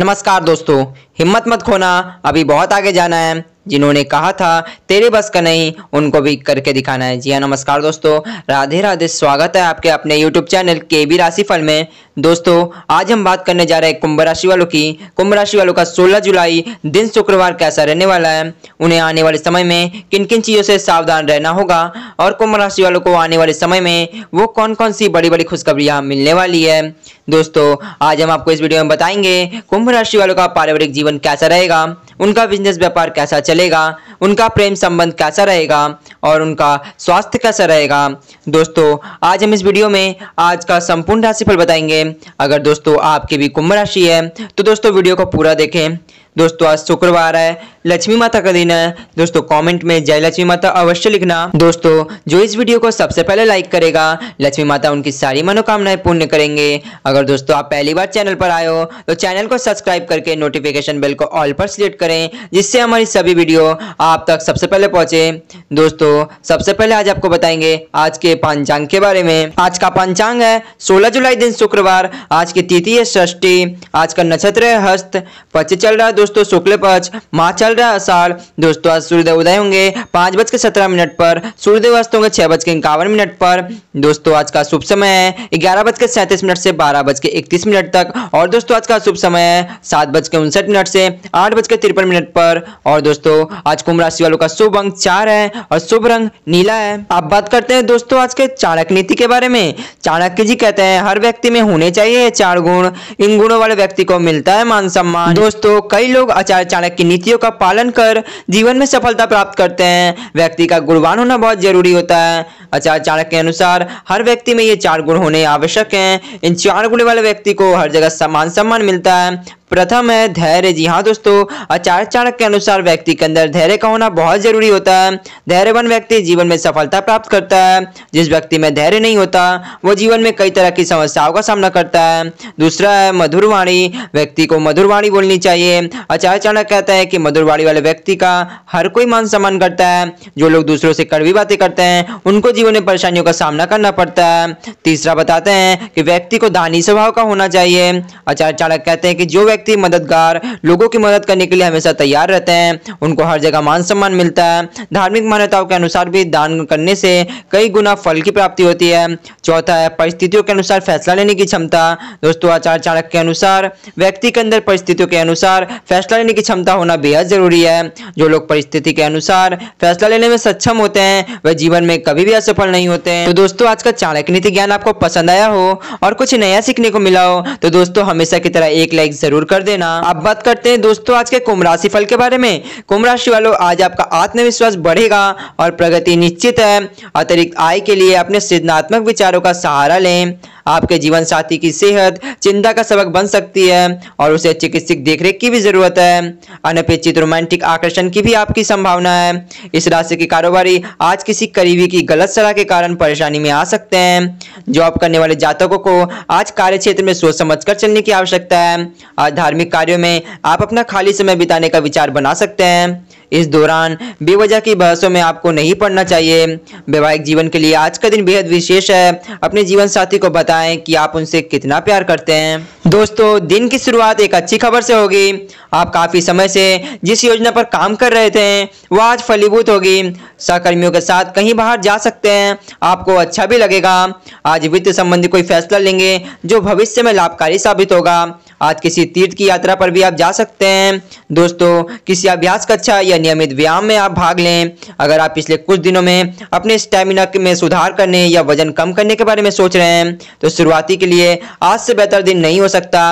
नमस्कार दोस्तों हिम्मत मत खोना अभी बहुत आगे जाना है जिन्होंने कहा था तेरे बस का नहीं उनको भी करके दिखाना है जी हाँ नमस्कार दोस्तों राधे राधे स्वागत है आपके अपने यूट्यूब चैनल के बी राशिफल में दोस्तों आज हम बात करने जा रहे हैं कुंभ राशि वालों की कुंभ राशि वालों का 16 जुलाई दिन शुक्रवार कैसा रहने वाला है उन्हें आने वाले समय में किन किन चीज़ों से सावधान रहना होगा और कुंभ राशि वालों को आने वाले समय में वो कौन कौन सी बड़ी बड़ी खुशखबरियाँ मिलने वाली है दोस्तों आज हम आपको इस वीडियो में बताएंगे कुंभ राशि वालों का पारिवारिक जीवन कैसा रहेगा उनका बिजनेस व्यापार कैसा चलेगा उनका प्रेम संबंध कैसा रहेगा और उनका स्वास्थ्य कैसा रहेगा दोस्तों आज हम इस वीडियो में आज का संपूर्ण राशिफल बताएंगे अगर दोस्तों आपकी भी कुंभ राशि है तो दोस्तों वीडियो को पूरा देखें दोस्तों आज शुक्रवार है लक्ष्मी माता का दिन है दोस्तों कमेंट में जय लक्ष्मी माता अवश्य लिखना दोस्तों जो इस वीडियो को सबसे पहले लाइक करेगा लक्ष्मी माता उनकी सारी मनोकामनाएं पूर्ण करेंगे अगर दोस्तों आप पहली बार चैनल पर आए हो तो चैनल को सब्सक्राइब करके नोटिफिकेशन बेल को ऑल पर सिलेक्ट करें जिससे हमारी सभी वीडियो आप तक सबसे पहले पहुंचे दोस्तों सबसे पहले आज आपको बताएंगे आज के पंचांग के बारे में आज का पंचांग है सोलह जुलाई दिन शुक्रवार आज की तिथि है षष्ठी आज का नक्षत्र है हस्त पचे चल रहा दोस्तों शुक्ल पक्ष माँ चल रहा अषाढ़ दोस्तों आज सूर्यदेव उदय होंगे पाँच बज के सत्रह मिनट पर सूर्यदेव अस्त होंगे छह बज के इक्यावन मिनट पर दोस्तों आज का शुभ समय है ग्यारह बज के सैंतीस मिनट से बारह बज के इकतीस मिनट तक और दोस्तों आज का शुभ समय है सात बज के उनसठ मिनट से आठ बज के तिरपन मिनट पर और दोस्तों आज कुंभ राशि वालों का शुभ अंक चार है और शुभ रंग नीला है आप बात करते हैं दोस्तों आज के चाणक्य नीति के बारे में चाणक्य जी कहते हैं हर व्यक्ति में होने चाहिए चार गुण इन गुणों वाले व्यक्ति को मिलता है मान सम्मान दोस्तों कई लोग आचार्य चाणक्य की नीतियों का पालन कर जीवन में सफलता प्राप्त करते हैं व्यक्ति का गुणवान होना बहुत जरूरी होता है आचार्य चाणक के अनुसार हर व्यक्ति में ये चार गुण होने आवश्यक हैं इन चार गुण वाले व्यक्ति को हर जगह समान सम्मान मिलता है प्रथम है धैर्य जी हाँ दोस्तों आचार्य चाणक के अनुसार व्यक्ति के अंदर धैर्य का होना बहुत जरूरी होता है धैर्यवान व्यक्ति जीवन में सफलता प्राप्त करता है जिस व्यक्ति में धैर्य नहीं होता वो जीवन में कई तरह की समस्याओं का सामना करता है दूसरा है मधुर वाणी व्यक्ति को मधुर वाणी बोलनी चाहिए आचार्य चाणक कहता है कि मधुर वाणी वाले व्यक्ति का हर कोई मान सम्मान करता है जो लोग दूसरों से कड़वी बातें करते हैं उनको जीवन उन्हें परेशानियों का सामना करना पड़ता है तीसरा बताते हैं कि व्यक्ति को दानी स्वभाव का होना चाहिए आचार्य चाणक कहते हैं कि जो व्यक्ति मददगार लोगों की मदद करने के लिए हमेशा तैयार रहते हैं उनको हर जगह मान सम्मान मिलता है धार्मिक मान्यताओं के अनुसार भी दान करने से कई गुना फल की प्राप्ति होती है चौथा है परिस्थितियों के अनुसार फैसला लेने की क्षमता दोस्तों आचार्य चाणक के अनुसार व्यक्ति के अंदर परिस्थितियों के अनुसार फैसला लेने की क्षमता होना बेहद जरूरी है जो लोग परिस्थिति के अनुसार फैसला लेने में सक्षम होते हैं वह जीवन में कभी भी सफल तो नहीं होते हैं तो दोस्तों आज का चाणक्य नीति ज्ञान आपको पसंद आया हो और कुछ नया सीखने को मिला हो तो दोस्तों हमेशा की तरह एक लाइक जरूर कर देना अब बात करते हैं दोस्तों आज के कुंभ राशि फल के बारे में कुंभ राशि वालों आज आपका आत्मविश्वास बढ़ेगा और प्रगति निश्चित है अतिरिक्त आय के लिए अपने सृजनात्मक विचारों का सहारा लें आपके जीवन साथी की सेहत चिंता का सबक बन सकती है और उसे चिकित्सक देखरेख की भी जरूरत है अनपेक्षित रोमांटिक आकर्षण की भी आपकी संभावना है इस राशि के कारोबारी आज किसी करीबी की गलत सलाह के कारण परेशानी में आ सकते हैं जॉब करने वाले जातकों को आज कार्य क्षेत्र में सोच समझ कर चलने की आवश्यकता है आज धार्मिक कार्यों में आप अपना खाली समय बिताने का विचार बना सकते हैं इस दौरान बेवजह की बहसों में आपको नहीं पढ़ना चाहिए वैवाहिक जीवन के लिए आज का दिन बेहद विशेष है अपने जीवन साथी को बताएं कि आप उनसे कितना प्यार करते हैं दोस्तों दिन की शुरुआत एक अच्छी खबर से होगी आप काफी समय से जिस योजना पर काम कर रहे थे वह आज फलीभूत होगी सहकर्मियों के साथ कहीं बाहर जा सकते हैं आपको अच्छा भी लगेगा आज वित्त संबंधी कोई फैसला लेंगे जो भविष्य में लाभकारी साबित होगा आज किसी तीर्थ की यात्रा पर भी आप जा सकते हैं दोस्तों किसी अभ्यास कक्षा या नियमित व्यायाम में आप भाग लें अगर आप पिछले कुछ दिनों में अपने स्टेमिना में सुधार करने या वजन कम करने के बारे में सोच रहे हैं तो शुरुआती के लिए आज से बेहतर दिन नहीं हो सकता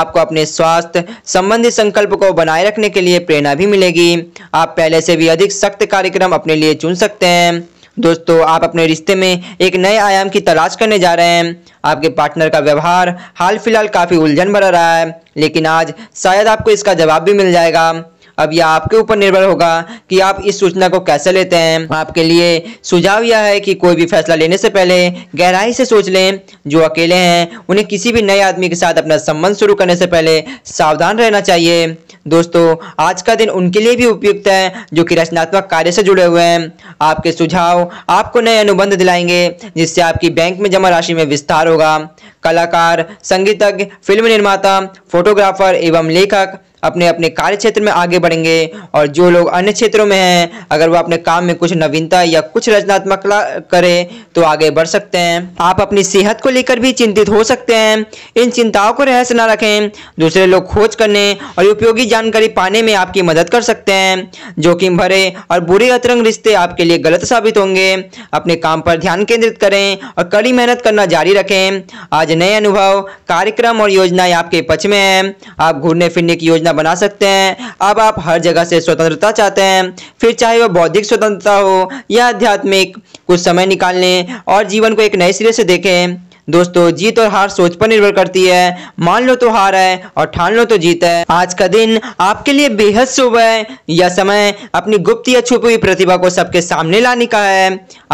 आपको अपने स्वास्थ्य संबंधी संकल्प को बनाए रखने के लिए प्रेरणा भी मिलेगी आप पहले से भी अधिक सख्त कार्यक्रम अपने लिए चुन सकते हैं दोस्तों आप अपने रिश्ते में एक नए आयाम की तलाश करने जा रहे हैं आपके पार्टनर का व्यवहार हाल फिलहाल काफ़ी उलझन भरा रहा है लेकिन आज शायद आपको इसका जवाब भी मिल जाएगा अब यह आपके ऊपर निर्भर होगा कि आप इस सूचना को कैसे लेते हैं आपके लिए सुझाव यह है कि कोई भी फैसला लेने से पहले गहराई से सोच लें जो अकेले हैं उन्हें किसी भी नए आदमी के साथ अपना संबंध शुरू करने से पहले सावधान रहना चाहिए दोस्तों आज का दिन उनके लिए भी उपयुक्त है जो कि रचनात्मक कार्य से जुड़े हुए हैं आपके सुझाव आपको नए अनुबंध दिलाएंगे जिससे आपकी बैंक में जमा राशि में विस्तार होगा कलाकार संगीतज्ञ फिल्म निर्माता फोटोग्राफर एवं लेखक अपने अपने कार्य क्षेत्र में आगे बढ़ेंगे और जो लोग अन्य क्षेत्रों में हैं अगर वो अपने काम में कुछ नवीनता या कुछ रचनात्मक करें तो आगे बढ़ सकते हैं आप अपनी सेहत को लेकर भी चिंतित हो सकते हैं इन चिंताओं को रहस्य न रखें दूसरे लोग खोज करने और उपयोगी जानकारी पाने में आपकी मदद कर सकते हैं जोखिम भरे और बुरे अतरंग रिश्ते आपके लिए गलत साबित होंगे अपने काम पर ध्यान केंद्रित करें और कड़ी मेहनत करना जारी रखें आज नए अनुभव कार्यक्रम और योजनाएं आपके पक्ष में हैं आप घूमने फिरने की योजना योजना बना सकते हैं अब आप हर जगह से स्वतंत्रता चाहते हैं फिर चाहे वह बौद्धिक स्वतंत्रता हो या आध्यात्मिक कुछ समय निकालने और जीवन को एक नए सिरे से देखें दोस्तों जीत और हार सोच पर निर्भर करती है मान लो तो हार है और ठान लो तो जीत है आज का दिन आपके लिए बेहद शुभ है यह समय अपनी गुप्त या छुपी हुई प्रतिभा को सबके सामने लाने का है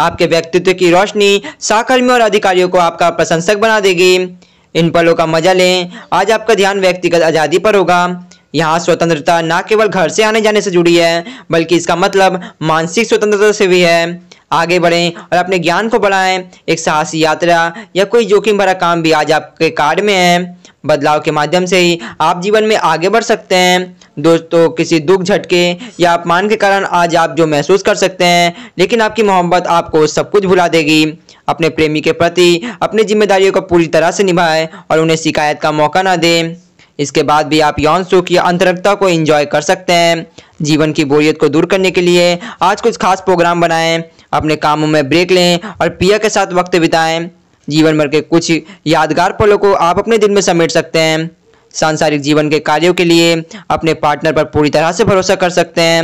आपके व्यक्तित्व की रोशनी सहकर्मियों और अधिकारियों को आपका प्रशंसक बना देगी इन पलों का मजा लें आज आपका ध्यान व्यक्तिगत आज़ादी पर होगा यहाँ स्वतंत्रता न केवल घर से आने जाने से जुड़ी है बल्कि इसका मतलब मानसिक स्वतंत्रता से भी है आगे बढ़ें और अपने ज्ञान को बढ़ाएं एक साहसी यात्रा या कोई जोखिम भरा काम भी आज आपके कार्ड में है बदलाव के माध्यम से ही आप जीवन में आगे बढ़ सकते हैं दोस्तों किसी दुख झटके या अपमान के कारण आज आप जो महसूस कर सकते हैं लेकिन आपकी मोहब्बत आपको सब कुछ भुला देगी अपने प्रेमी के प्रति अपनी जिम्मेदारियों को पूरी तरह से निभाएं और उन्हें शिकायत का मौका ना दें इसके बाद भी आप यौन सुख या अंतरंगता को एंजॉय कर सकते हैं जीवन की बोरियत को दूर करने के लिए आज कुछ खास प्रोग्राम बनाएं अपने कामों में ब्रेक लें और पिया के साथ वक्त बिताएं जीवन भर के कुछ यादगार पलों को आप अपने दिन में समेट सकते हैं सांसारिक जीवन के कार्यों के लिए अपने पार्टनर पर पूरी तरह से भरोसा कर सकते हैं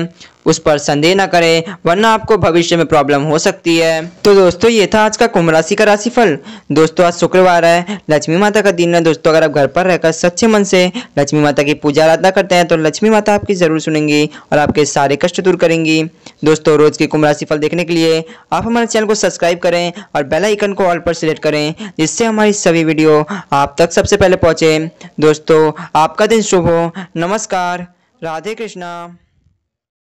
उस पर संदेह न करें वरना आपको भविष्य में प्रॉब्लम हो सकती है तो दोस्तों ये था आज का कुंभ राशि का राशिफल दोस्तों आज शुक्रवार है लक्ष्मी माता का दिन है दोस्तों अगर आप घर पर रहकर सच्चे मन से लक्ष्मी माता की पूजा आराधना करते हैं तो लक्ष्मी माता आपकी जरूर सुनेंगी और आपके सारे कष्ट दूर करेंगी दोस्तों रोज के कुंभ राशिफल देखने के लिए आप हमारे चैनल को सब्सक्राइब करें और बेल आइकन को ऑल पर सिलेक्ट करें जिससे हमारी सभी वीडियो आप तक सबसे पहले पहुँचे दोस्तों आपका दिन शुभ हो नमस्कार राधे कृष्णा